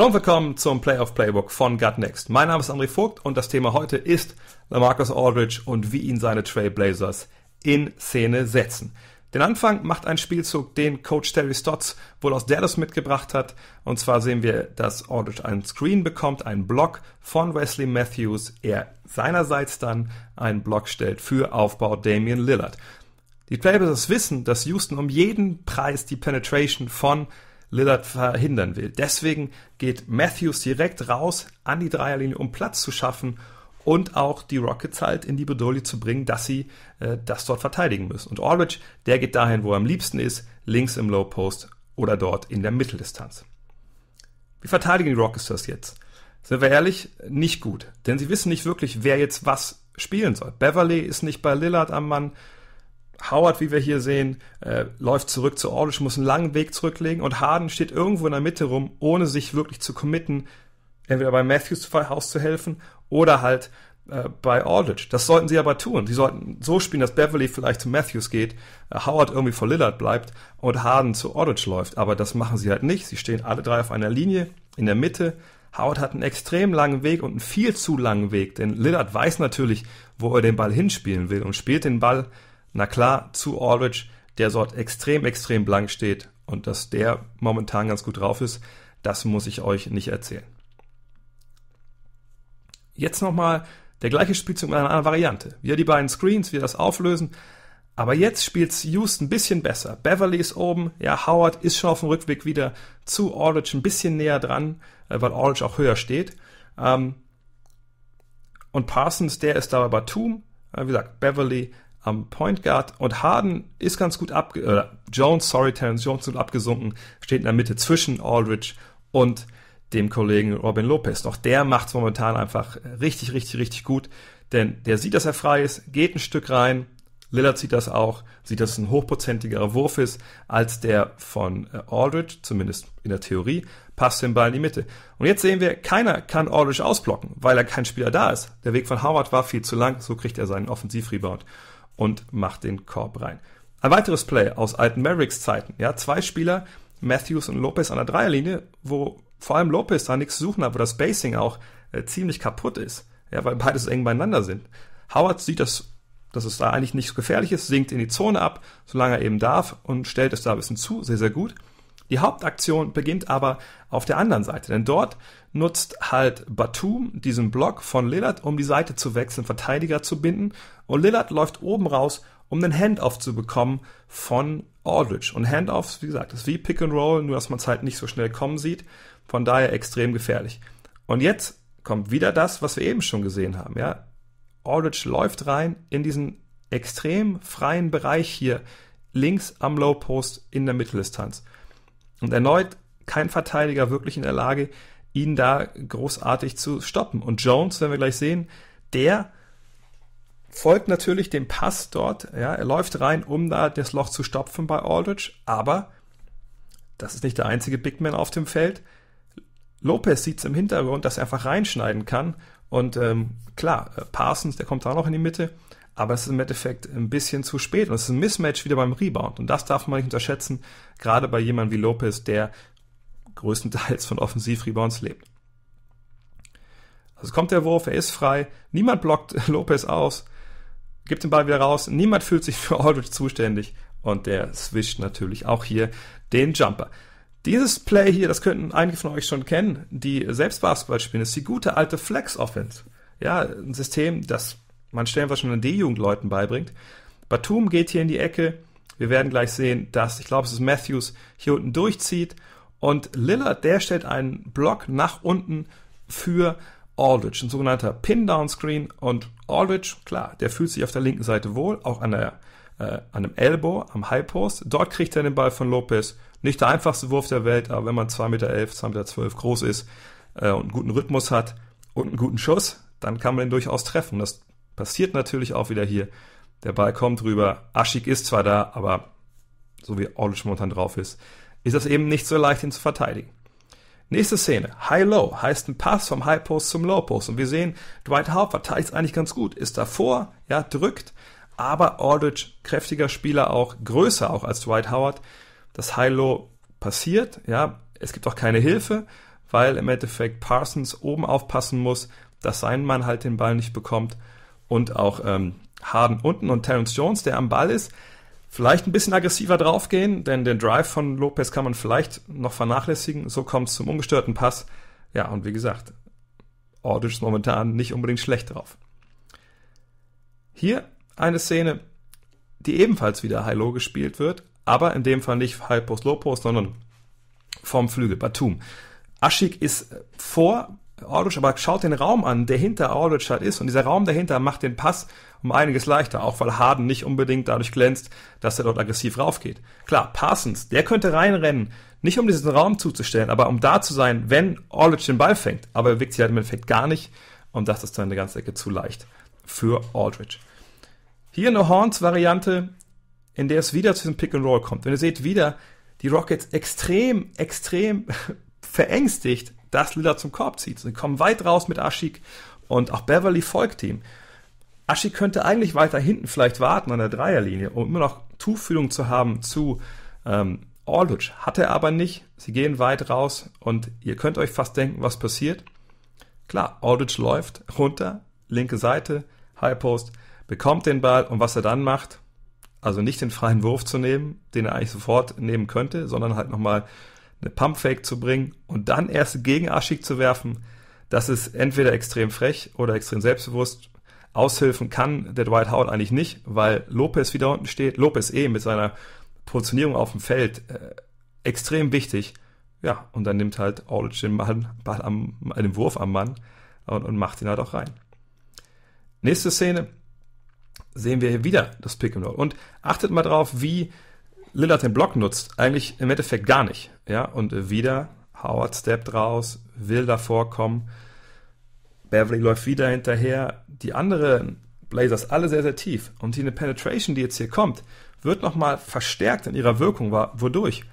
Hallo und willkommen zum Playoff Playbook von Gut Next. Mein Name ist André Vogt und das Thema heute ist Lamarcus Aldridge und wie ihn seine Trailblazers in Szene setzen. Den Anfang macht ein Spielzug, den Coach Terry Stotts wohl aus Dallas mitgebracht hat. Und zwar sehen wir, dass Aldridge einen Screen bekommt, einen Block von Wesley Matthews. Er seinerseits dann einen Block stellt für Aufbau Damian Lillard. Die Trailblazers wissen, dass Houston um jeden Preis die Penetration von Lillard verhindern will. Deswegen geht Matthews direkt raus an die Dreierlinie, um Platz zu schaffen und auch die Rockets halt in die Bedrohung zu bringen, dass sie äh, das dort verteidigen müssen. Und Aldridge, der geht dahin, wo er am liebsten ist, links im Low Post oder dort in der Mitteldistanz. Wie verteidigen die Rockets das jetzt? Sind wir ehrlich, nicht gut. Denn sie wissen nicht wirklich, wer jetzt was spielen soll. Beverly ist nicht bei Lillard am Mann. Howard, wie wir hier sehen, äh, läuft zurück zu Aldridge, muss einen langen Weg zurücklegen und Harden steht irgendwo in der Mitte rum, ohne sich wirklich zu committen, entweder bei Matthews House zu helfen oder halt äh, bei Aldridge. Das sollten sie aber tun. Sie sollten so spielen, dass Beverly vielleicht zu Matthews geht, äh, Howard irgendwie vor Lillard bleibt und Harden zu Aldridge läuft. Aber das machen sie halt nicht. Sie stehen alle drei auf einer Linie in der Mitte. Howard hat einen extrem langen Weg und einen viel zu langen Weg, denn Lillard weiß natürlich, wo er den Ball hinspielen will und spielt den Ball na klar, zu Aldridge, der dort extrem, extrem blank steht und dass der momentan ganz gut drauf ist, das muss ich euch nicht erzählen. Jetzt nochmal der gleiche Spielzug mit einer anderen Variante. Wir die beiden Screens, wir das Auflösen. Aber jetzt spielt Houston ein bisschen besser. Beverly ist oben, ja, Howard ist schon auf dem Rückweg wieder zu Aldridge ein bisschen näher dran, äh, weil Aldridge auch höher steht. Ähm, und Parsons, der ist dabei bei Batum. Äh, wie gesagt, Beverly am Point Guard und Harden ist ganz gut ab äh, Jones, sorry, Terence Jones sind abgesunken, steht in der Mitte zwischen Aldridge und dem Kollegen Robin Lopez. Doch der macht es momentan einfach richtig, richtig, richtig gut, denn der sieht, dass er frei ist, geht ein Stück rein. Lillard sieht das auch, sieht, dass es ein hochprozentigerer Wurf ist als der von äh, Aldridge, zumindest in der Theorie, passt den Ball in die Mitte. Und jetzt sehen wir, keiner kann Aldridge ausblocken, weil er kein Spieler da ist. Der Weg von Howard war viel zu lang, so kriegt er seinen Offensivrebound und macht den Korb rein. Ein weiteres Play aus alten Mavericks Zeiten. Ja, zwei Spieler, Matthews und Lopez an der Dreierlinie, wo vor allem Lopez da nichts zu suchen hat, wo das Spacing auch äh, ziemlich kaputt ist. Ja, weil beides eng beieinander sind. Howard sieht das, dass es da eigentlich nichts gefährlich ist, sinkt in die Zone ab, solange er eben darf und stellt es da ein bisschen zu, sehr, sehr gut. Die Hauptaktion beginnt aber auf der anderen Seite, denn dort nutzt halt Batum diesen Block von Lillard, um die Seite zu wechseln, Verteidiger zu binden und Lillard läuft oben raus, um einen Handoff zu bekommen von Aldridge. Und Handoffs, wie gesagt, ist wie Pick and Roll, nur dass man es halt nicht so schnell kommen sieht, von daher extrem gefährlich. Und jetzt kommt wieder das, was wir eben schon gesehen haben, ja. Aldridge läuft rein in diesen extrem freien Bereich hier, links am Low Post in der Mitteldistanz. Und erneut kein Verteidiger wirklich in der Lage, ihn da großartig zu stoppen. Und Jones, werden wir gleich sehen, der folgt natürlich dem Pass dort. Ja, er läuft rein, um da das Loch zu stopfen bei Aldridge. Aber das ist nicht der einzige Big Man auf dem Feld. Lopez sieht es im Hintergrund, dass er einfach reinschneiden kann. Und ähm, klar, äh, Parsons, der kommt da noch in die Mitte aber es ist im Endeffekt ein bisschen zu spät und es ist ein Mismatch wieder beim Rebound und das darf man nicht unterschätzen, gerade bei jemandem wie Lopez, der größtenteils von Offensivrebounds lebt. Also kommt der Wurf, er ist frei, niemand blockt Lopez aus, gibt den Ball wieder raus, niemand fühlt sich für Aldridge zuständig und der swischt natürlich auch hier den Jumper. Dieses Play hier, das könnten einige von euch schon kennen, die selbst Basketball spielen, ist die gute alte Flex Offense. Ja, ein System, das man was schon an D-Jugendleuten beibringt. Batum geht hier in die Ecke. Wir werden gleich sehen, dass, ich glaube, es ist Matthews, hier unten durchzieht. Und Lillard, der stellt einen Block nach unten für Aldridge, ein sogenannter Pin-Down-Screen. Und Aldridge, klar, der fühlt sich auf der linken Seite wohl, auch an, der, äh, an einem Elbow, am High Post. Dort kriegt er den Ball von Lopez. Nicht der einfachste Wurf der Welt, aber wenn man 2,11 Meter, 2,12 Meter groß ist äh, und einen guten Rhythmus hat und einen guten Schuss, dann kann man den durchaus treffen. Das Passiert natürlich auch wieder hier. Der Ball kommt rüber. Aschik ist zwar da, aber so wie Orlic momentan drauf ist, ist das eben nicht so leicht, ihn zu verteidigen. Nächste Szene. High-Low heißt ein Pass vom High Post zum Low Post. Und wir sehen, Dwight Howard verteidigt es eigentlich ganz gut. Ist davor, ja, drückt. Aber Aldridge, kräftiger Spieler auch, größer auch als Dwight Howard. Das High-Low passiert, ja. Es gibt auch keine Hilfe, weil im Endeffekt Parsons oben aufpassen muss, dass sein Mann halt den Ball nicht bekommt und auch ähm, Harden unten und Terence Jones, der am Ball ist. Vielleicht ein bisschen aggressiver draufgehen, denn den Drive von Lopez kann man vielleicht noch vernachlässigen. So kommt es zum ungestörten Pass. Ja, und wie gesagt, Ordisch ist momentan nicht unbedingt schlecht drauf. Hier eine Szene, die ebenfalls wieder High-Low gespielt wird, aber in dem Fall nicht High-Post, Low-Post, sondern vom Flügel, Batum. Aschik ist vor Aldridge aber schaut den Raum an, der hinter Aldridge halt ist. Und dieser Raum dahinter macht den Pass um einiges leichter, auch weil Harden nicht unbedingt dadurch glänzt, dass er dort aggressiv raufgeht. Klar, Parsons, der könnte reinrennen, nicht um diesen Raum zuzustellen, aber um da zu sein, wenn Aldridge den Ball fängt. Aber er bewegt sich halt im Endeffekt gar nicht. Und das ist dann eine ganze Ecke zu leicht für Aldridge. Hier eine Horns-Variante, in der es wieder zu diesem Pick and Roll kommt. Wenn ihr seht wieder, die Rockets extrem, extrem verängstigt dass Lillard zum Korb zieht. Sie kommen weit raus mit Aschik und auch Beverly folgt ihm. Aschik könnte eigentlich weiter hinten vielleicht warten an der Dreierlinie, um immer noch Tuchfühlung zu haben zu ähm, Orluc. Hat er aber nicht. Sie gehen weit raus und ihr könnt euch fast denken, was passiert. Klar, Orluc läuft runter, linke Seite, High Post, bekommt den Ball und was er dann macht, also nicht den freien Wurf zu nehmen, den er eigentlich sofort nehmen könnte, sondern halt nochmal eine Pumpfake zu bringen und dann erst gegen Aschik zu werfen, das ist entweder extrem frech oder extrem selbstbewusst. Aushilfen kann der Dwight Howard eigentlich nicht, weil Lopez wieder unten steht. Lopez eh mit seiner Positionierung auf dem Feld äh, extrem wichtig. Ja, und dann nimmt halt Aldridge den Mann, Ball am, den Wurf am Mann und, und macht ihn halt auch rein. Nächste Szene sehen wir hier wieder das Pick and Roll. Und achtet mal drauf, wie Lillard den Block nutzt. Eigentlich im Endeffekt gar nicht. Ja, und wieder Howard steppt raus, will davor kommen. Beverly läuft wieder hinterher. Die anderen Blazers alle sehr, sehr tief. Und die Penetration, die jetzt hier kommt, wird nochmal verstärkt in ihrer Wirkung. Wodurch?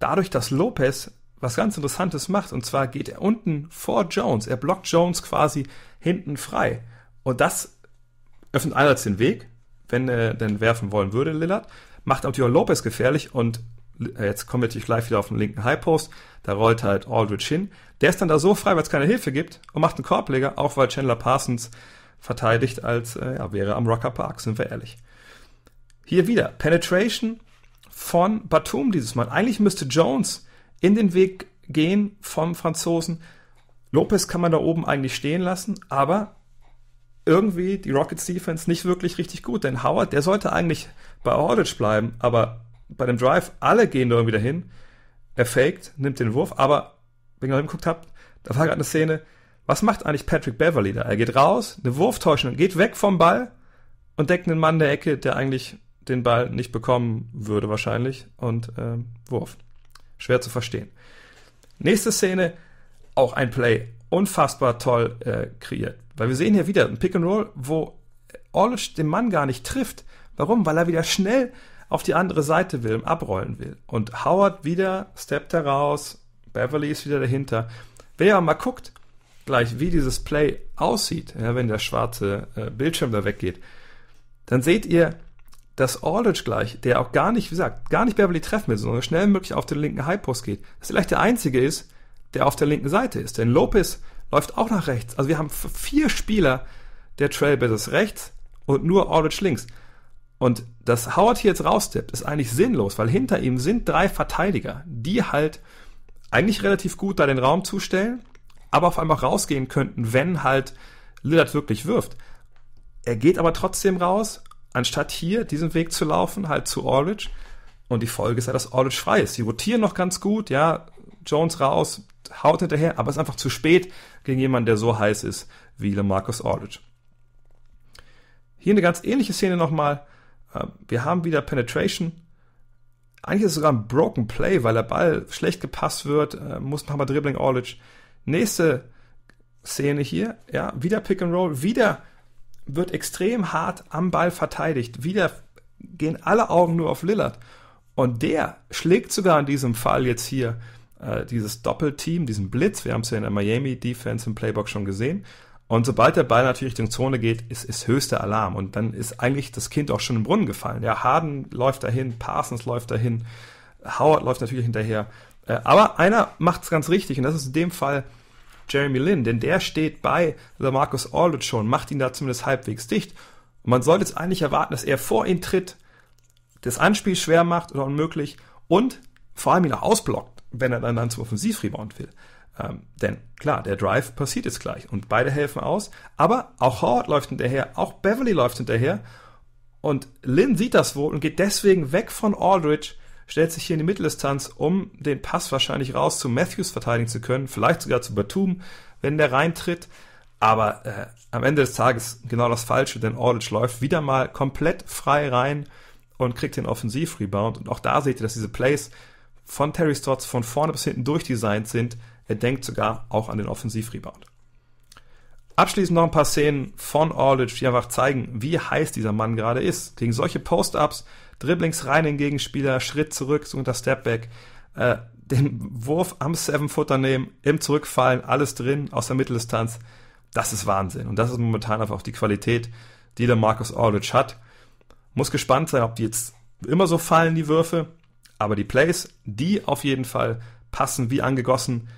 Dadurch, dass Lopez was ganz Interessantes macht. Und zwar geht er unten vor Jones. Er blockt Jones quasi hinten frei. Und das öffnet einerseits den Weg, wenn er denn werfen wollen würde, Lillard. Macht natürlich auch Lopez gefährlich und äh, jetzt kommen wir natürlich gleich wieder auf den linken High Post, da rollt halt Aldridge hin. Der ist dann da so frei, weil es keine Hilfe gibt und macht einen Korbleger, auch weil Chandler Parsons verteidigt, als äh, ja, wäre am Rocker Park, sind wir ehrlich. Hier wieder Penetration von Batum dieses Mal. Eigentlich müsste Jones in den Weg gehen vom Franzosen. Lopez kann man da oben eigentlich stehen lassen, aber irgendwie die Rockets Defense nicht wirklich richtig gut, denn Howard, der sollte eigentlich bei Aldridge bleiben, aber bei dem Drive, alle gehen da irgendwie dahin. Er faked, nimmt den Wurf, aber wenn ihr noch geguckt habt, da war gerade eine Szene, was macht eigentlich Patrick Beverly da? Er geht raus, eine Wurftäuschung, geht weg vom Ball und deckt einen Mann in der Ecke, der eigentlich den Ball nicht bekommen würde wahrscheinlich und ähm, Wurf. Schwer zu verstehen. Nächste Szene, auch ein Play, unfassbar toll äh, kreiert. Weil wir sehen hier wieder ein Pick and Roll, wo Orlic den Mann gar nicht trifft. Warum? Weil er wieder schnell auf die andere Seite will und abrollen will. Und Howard wieder steppt heraus, Beverly ist wieder dahinter. Wer mal guckt, gleich wie dieses Play aussieht, ja, wenn der schwarze äh, Bildschirm da weggeht, dann seht ihr, dass Aldridge gleich, der auch gar nicht, wie gesagt, gar nicht Beverly treffen will, sondern schnell möglich auf den linken Highpost geht, dass vielleicht der einzige ist, der auf der linken Seite ist. Denn Lopez läuft auch nach rechts. Also wir haben vier Spieler der Trailblazers rechts und nur Aldridge links. Und dass Howard hier jetzt raustippt, ist eigentlich sinnlos, weil hinter ihm sind drei Verteidiger, die halt eigentlich relativ gut da den Raum zustellen, aber auf einmal rausgehen könnten, wenn halt Lillard wirklich wirft. Er geht aber trotzdem raus, anstatt hier diesen Weg zu laufen, halt zu Orlich. Und die Folge ist ja, dass Orlich frei ist. Sie rotieren noch ganz gut, ja, Jones raus, haut hinterher, aber es ist einfach zu spät gegen jemanden, der so heiß ist wie LeMarcus Orlich. Hier eine ganz ähnliche Szene nochmal ähm, wir haben wieder Penetration. Eigentlich ist es sogar ein Broken Play, weil der Ball schlecht gepasst wird, äh, muss nochmal Dribbling Orlic. Nächste Szene hier, ja, wieder Pick and Roll, wieder wird extrem hart am Ball verteidigt, wieder gehen alle Augen nur auf Lillard. Und der schlägt sogar in diesem Fall jetzt hier äh, dieses Doppelteam, diesen Blitz, wir haben es ja in der Miami Defense im Playbook schon gesehen, und sobald der Ball natürlich in die Zone geht, ist, ist höchster Alarm. Und dann ist eigentlich das Kind auch schon im Brunnen gefallen. Ja, Harden läuft dahin, Parsons läuft dahin, Howard läuft natürlich hinterher. Äh, aber einer macht es ganz richtig und das ist in dem Fall Jeremy Lin, denn der steht bei Marcus Aldridge schon, macht ihn da zumindest halbwegs dicht. Und man sollte jetzt eigentlich erwarten, dass er vor ihn tritt, das Anspiel schwer macht oder unmöglich und vor allem ihn auch ausblockt, wenn er dann, dann zum Offensivrebound will. Ähm, denn klar, der Drive passiert jetzt gleich und beide helfen aus, aber auch Howard läuft hinterher, auch Beverly läuft hinterher und Lynn sieht das wohl und geht deswegen weg von Aldridge, stellt sich hier in die Mitteldistanz, um den Pass wahrscheinlich raus zu Matthews verteidigen zu können, vielleicht sogar zu Batum, wenn der reintritt. Aber äh, am Ende des Tages genau das Falsche, denn Aldridge läuft wieder mal komplett frei rein und kriegt den Offensivrebound. Und auch da seht ihr, dass diese Plays von Terry Stotts von vorne bis hinten durchdesignt sind, er denkt sogar auch an den Offensivrebound. Abschließend noch ein paar Szenen von Orlic, die einfach zeigen, wie heiß dieser Mann gerade ist. Gegen solche Post-Ups, Dribblings rein in Gegenspieler, Schritt zurück, so unter Stepback, äh, den Wurf am Seven-Footer nehmen, im Zurückfallen, alles drin, aus der Mitteldistanz. Das ist Wahnsinn. Und das ist momentan einfach auch die Qualität, die der Marcus Orlic hat. Muss gespannt sein, ob die jetzt immer so fallen, die Würfe. Aber die Plays, die auf jeden Fall passen wie angegossen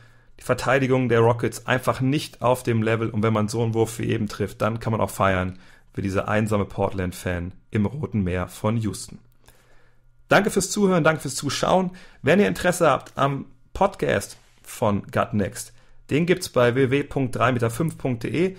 die Verteidigung der Rockets einfach nicht auf dem Level und wenn man so einen Wurf wie eben trifft, dann kann man auch feiern wie diese einsame Portland-Fan im Roten Meer von Houston. Danke fürs Zuhören, danke fürs Zuschauen. Wenn ihr Interesse habt am Podcast von Gut Next, den gibt es bei www.3meter5.de.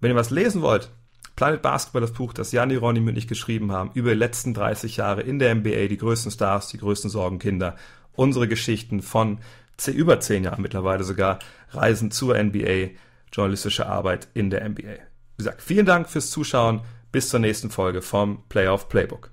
Wenn ihr was lesen wollt, Planet Basketball, das Buch, das Jan Ronny und ich geschrieben haben, über die letzten 30 Jahre in der NBA, die größten Stars, die größten Sorgenkinder, unsere Geschichten von über zehn Jahren mittlerweile sogar Reisen zur NBA, journalistische Arbeit in der NBA. Wie gesagt, vielen Dank fürs Zuschauen. Bis zur nächsten Folge vom Playoff Playbook.